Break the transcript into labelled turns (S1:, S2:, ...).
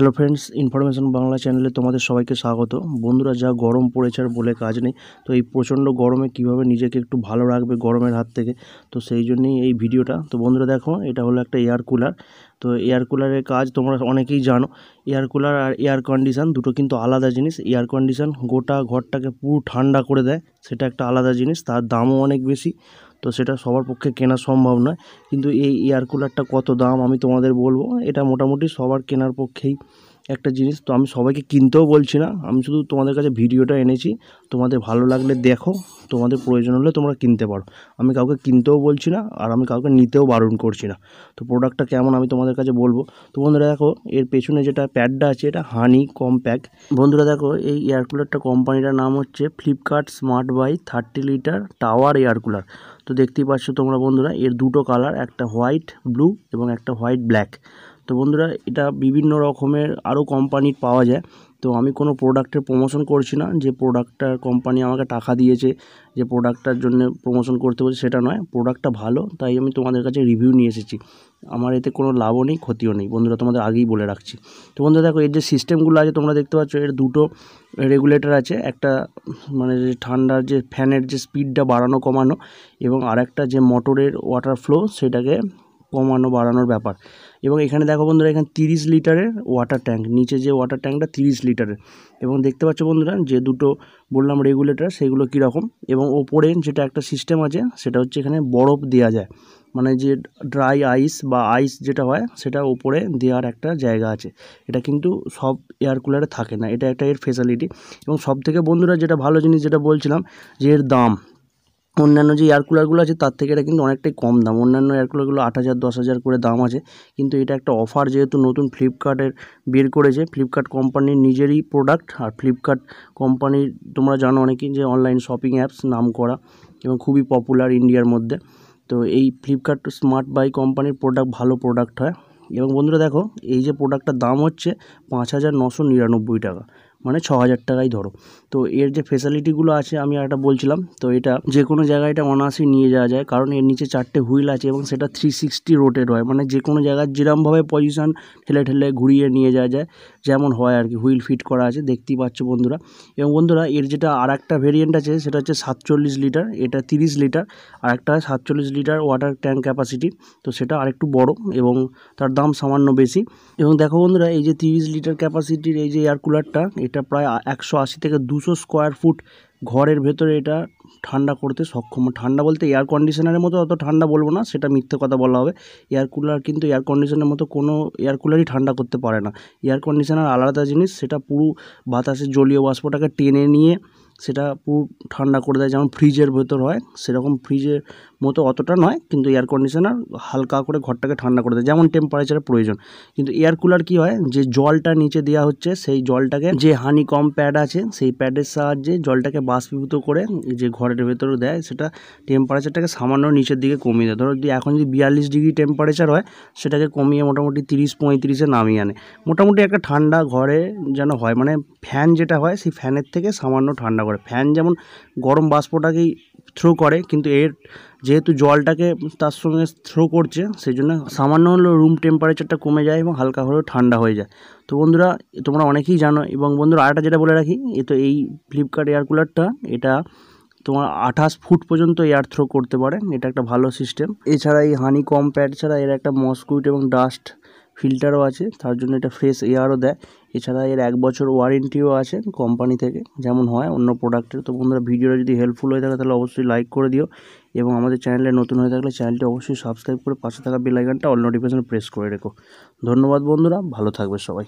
S1: hello friends information Bangla চ্যানেলে তোমাদের সবাইকে স্বাগত বন্ধুরা যা গরম পড়েছে আর বলে কাজ নেই তো এই প্রচণ্ড গরমে কিভাবে নিজেকে একটু ভালো রাখবে গরমের হাত থেকে তো সেই জন্যই এই ভিডিওটা তো বন্ধুরা দেখো এটা হলো একটা এয়ার কুলার তো এয়ার কুলারের কাজ তোমরা অনেকেই জানো এয়ার কুলার আর এয়ার কন্ডিশান দুটো কিন্তু আলাদা জিনিস এয়ার কন্ডিশান গোটা ঘরটাকে পুরো ঠান্ডা করে দেয় সেটা একটা আলাদা জিনিস তার দামও অনেক বেশি তো সেটা সবার পক্ষে কেনা সম্ভব নয় কিন্তু এই এয়ার কুলারটা কত দাম আমি তোমাদের বলবো এটা মোটামুটি সবার কেনার পক্ষেই একটা জিনিস তো আমি সবাইকে কিনতেও বলছি না আমি শুধু তোমাদের কাছে ভিডিওটা এনেছি তোমাদের ভালো লাগলে দেখো তোমাদের প্রয়োজন হলে তোমরা কিনতে পারো আমি কাউকে কিনতেও বলছি না আর আমি কাউকে নিতেও বারণ করছি না তো প্রোডাক্টটা কেমন আমি তোমাদের কাছে বলবো তো বন্ধুরা দেখো এর পেছনে যেটা প্যাডটা আছে এটা হানি কম্প্যাক বন্ধুরা দেখো এই এয়ার কুলারটা কোম্পানিটার নাম হচ্ছে Flipkart smart buy thirty litre tower air cooler তো দেখতেই পাচ্ছ তোমরা বন্ধুরা এর দুটো কালার একটা হোয়াইট ব্লু এবং একটা হোয়াইট ব্ল্যাক তো বন্ধুরা এটা বিভিন্ন রকমের আরও কোম্পানির পাওয়া যায় তো আমি কোনো প্রোডাক্টের প্রমোশন করছি না যে প্রোডাক্টটা কোম্পানি আমাকে টাকা দিয়েছে যে প্রোডাক্টটার জন্য প্রমোশন করতে বলছে সেটা নয় প্রোডাক্টটা ভালো তাই আমি তোমাদের কাছে রিভিউ নিয়ে এসেছি আমার এতে কোনো লাভও নেই ক্ষতিও নেই বন্ধুরা তোমাদের আগেই বলে রাখছি তো বন্ধুরা দেখো এর যে সিস্টেমগুলো আছে তোমরা দেখতে পাচ্ছ এর দুটো রেগুলেটর আছে একটা মানে যে ঠান্ডার যে ফ্যানের যে স্পিডটা বাড়ানো কমানো এবং আরেকটা যে মোটরের ওয়াটার ফ্লো সেটাকে কমানো বাড়ানোর ব্যাপার এবং এখানে দেখো বন্ধুরা এখানে তিরিশ লিটারের ওয়াটার ট্যাঙ্ক নিচে যে ওয়াটার ট্যাঙ্কটা তিরিশ লিটারের এবং দেখতে পাচ্ছ বন্ধুরা যে দুটো বললাম রেগুলেটার সেগুলো কীরকম এবং ওপরে যেটা একটা সিস্টেম আছে সেটা হচ্ছে এখানে বরফ দেওয়া যায় মানে যে ড্রাই আইস বা আইস যেটা হয় সেটা ওপরে দেওয়ার একটা জায়গা আছে এটা কিন্তু সব এয়ার কুলারে থাকে না এটা একটা এর ফেসিলিটি এবং সব থেকে বন্ধুরা যেটা ভালো জিনিস যেটা বলছিলাম যে এর দাম অন্যান্য যে এয়ার কুলারগুলো আছে তার থেকে এটা কিন্তু অনেকটাই কম দাম অন্যান্য এয়ার কুলারগুলো আট হাজার দশ হাজার করে দাম আছে কিন্তু এটা একটা অফার যেহেতু নতুন ফ্লিপকার্টের বের করেছে ফ্লিপকার্ট কোম্পানির নিজেরই প্রোডাক্ট আর ফ্লিপকার্ট কোম্পানির তোমরা জানো অনেকেই যে অনলাইন শপিং অ্যাপস নাম করা এবং খুবই পপুলার ইন্ডিয়ার মধ্যে তো এই ফ্লিপকার্ট স্মার্ট বাই কোম্পানির প্রোডাক্ট ভালো প্রোডাক্ট হয় এবং বন্ধুরা দেখো এই যে প্রোডাক্টটার দাম হচ্ছে পাঁচ হাজার নশো নিরানব্বই টাকা মানে ছ হাজার টাকাই ধরো তো এর যে ফেসিলিটিগুলো আছে আমি একটা বলছিলাম তো এটা যে কোনো জায়গায় এটা অনায়াসেই নিয়ে যাওয়া যায় কারণ এর নিচে চারটে হুইল আছে এবং সেটা থ্রি সিক্সটি রোটেড হয় মানে যে কোনো জায়গার যেরমভাবে পজিশান ঠেলে ঠেলে ঘুরিয়ে নিয়ে যাওয়া যায় যেমন হয় আর কি হুইল ফিট করা আছে দেখতেই পাচ্ছ বন্ধুরা এবং বন্ধুরা এর যেটা আর একটা ভেরিয়েন্ট আছে সেটা হচ্ছে সাতচল্লিশ লিটার এটা তিরিশ লিটার আর একটা হয় সাতচল্লিশ লিটার ওয়াটার ট্যাঙ্ক ক্যাপাসিটি তো সেটা আরেকটু বড় এবং তার দাম সামান্য বেশি এবং দেখো বন্ধুরা এই যে তিরিশ লিটার ক্যাপাসিটির এই যে এয়ার কুলারটা এটা প্রায় একশো আশি থেকে দুশো স্কোয়ার ফুট ঘরের ভেতরে এটা ঠান্ডা করতে সক্ষম ঠান্ডা বলতে এয়ার কন্ডিশনারের মতো অত ঠান্ডা বলবো না সেটা মিথ্যে কথা বলা হবে এয়ার কুলার কিন্তু এয়ার কন্ডিশনের মতো কোনো এয়ার কুলারই ঠান্ডা করতে পারে না এয়ার কন্ডিশনার আলাদা জিনিস সেটা পুরো বাতাসের জলীয় বাষ্পটাকে টেনে নিয়ে সেটা পুরো ঠান্ডা করে দেয় যেমন ফ্রিজের ভেতর হয় সেরকম ফ্রিজে মতো অতটা নয় কিন্তু এয়ার কন্ডিশনার হালকা করে ঘরটাকে ঠান্ডা করে দেয় যেমন টেম্পারেচারের প্রয়োজন কিন্তু এয়ার কুলার কি হয় যে জলটা নিচে দেওয়া হচ্ছে সেই জলটাকে যে হানি কম প্যাড আছে সেই প্যাডের সাহায্যে জলটাকে বাষ্পীভূত করে যে ঘরের ভেতরে দেয় সেটা টেম্পারেচারটাকে সামান্য নিচের দিকে কমিয়ে দেয় ধরো যদি এখন যদি বিয়াল্লিশ ডিগ্রি টেম্পারেচার হয় সেটাকে কমিয়ে মোটামুটি তিরিশ পঁয়ত্রিশে নামিয়ে আনে মোটামুটি একটা ঠান্ডা ঘরে যেন হয় মানে ফ্যান যেটা হয় সেই ফ্যানের থেকে সামান্য ঠান্ডা করে ফ্যান যেমন গরম বাষ্পটাকেই থ্রো করে কিন্তু এর যেহেতু জলটাকে তার সঙ্গে থ্রো করছে সেই জন্য সামান্য হলেও রুম টেম্পারেচারটা কমে যায় এবং হালকা হলেও ঠান্ডা হয়ে যায় তো বন্ধুরা তোমরা অনেকেই জানো এবং বন্ধুরা আরেকটা যেটা বলে রাখি এ তো এই ফ্লিপকার্ট এয়ার কুলারটা এটা তোমার আঠাশ ফুট পর্যন্ত এয়ার থ্রো করতে পারে এটা একটা ভালো সিস্টেম এছাড়া এই হানি কম প্যাড ছাড়া এর একটা মসকুইট এবং ডাস্ট ফিল্টারও আছে তার জন্য এটা ফ্রেশ এয়ারও দেয় এছাড়া এর এক বছর ওয়ারেন্টিও আছে কোম্পানি থেকে যেমন হয় অন্য প্রোডাক্টের তো বন্ধুরা ভিডিওটা যদি হেল্পফুল হয়ে থাকে তাহলে অবশ্যই লাইক করে দিও এবং আমাদের চ্যানেলে নতুন হয়ে থাকলে চ্যানেলটি অবশ্যই সাবস্ক্রাইব করে পাশে থাকা বেলাইকানটা অল নোটিফিকেশান প্রেস করে রেখো ধন্যবাদ বন্ধুরা ভালো থাকবে সবাই